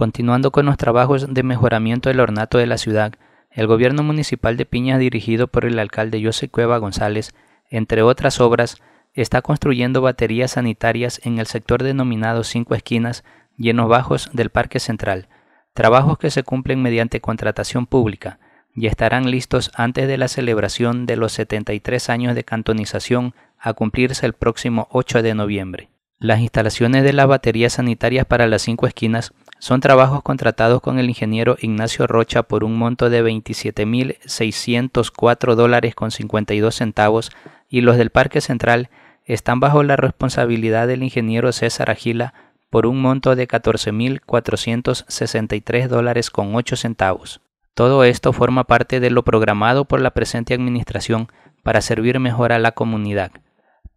Continuando con los trabajos de mejoramiento del ornato de la ciudad, el gobierno municipal de Piña, dirigido por el alcalde José Cueva González, entre otras obras, está construyendo baterías sanitarias en el sector denominado Cinco Esquinas, llenos bajos del Parque Central, trabajos que se cumplen mediante contratación pública y estarán listos antes de la celebración de los 73 años de cantonización a cumplirse el próximo 8 de noviembre. Las instalaciones de las baterías sanitarias para las cinco esquinas son trabajos contratados con el ingeniero Ignacio Rocha por un monto de 27.604 dólares con 52 centavos y los del Parque Central están bajo la responsabilidad del ingeniero César Agila por un monto de 14.463 dólares con 8 centavos. Todo esto forma parte de lo programado por la presente administración para servir mejor a la comunidad.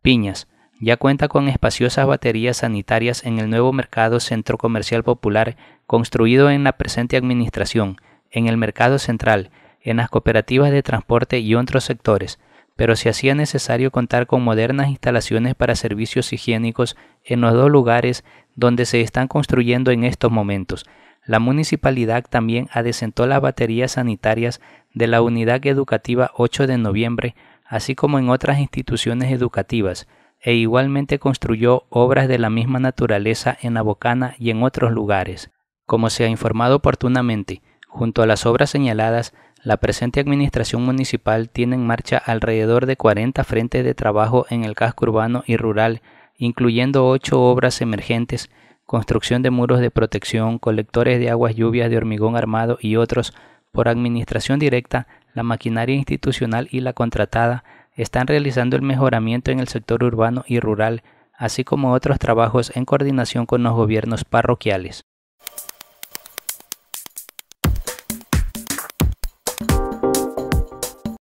Piñas, ya cuenta con espaciosas baterías sanitarias en el nuevo mercado Centro Comercial Popular construido en la presente administración, en el mercado central, en las cooperativas de transporte y otros sectores, pero se hacía necesario contar con modernas instalaciones para servicios higiénicos en los dos lugares donde se están construyendo en estos momentos. La municipalidad también adesentó las baterías sanitarias de la unidad educativa 8 de noviembre, así como en otras instituciones educativas e igualmente construyó obras de la misma naturaleza en Abocana y en otros lugares. Como se ha informado oportunamente, junto a las obras señaladas, la presente administración municipal tiene en marcha alrededor de 40 frentes de trabajo en el casco urbano y rural, incluyendo ocho obras emergentes, construcción de muros de protección, colectores de aguas lluvias de hormigón armado y otros, por administración directa, la maquinaria institucional y la contratada, están realizando el mejoramiento en el sector urbano y rural, así como otros trabajos en coordinación con los gobiernos parroquiales.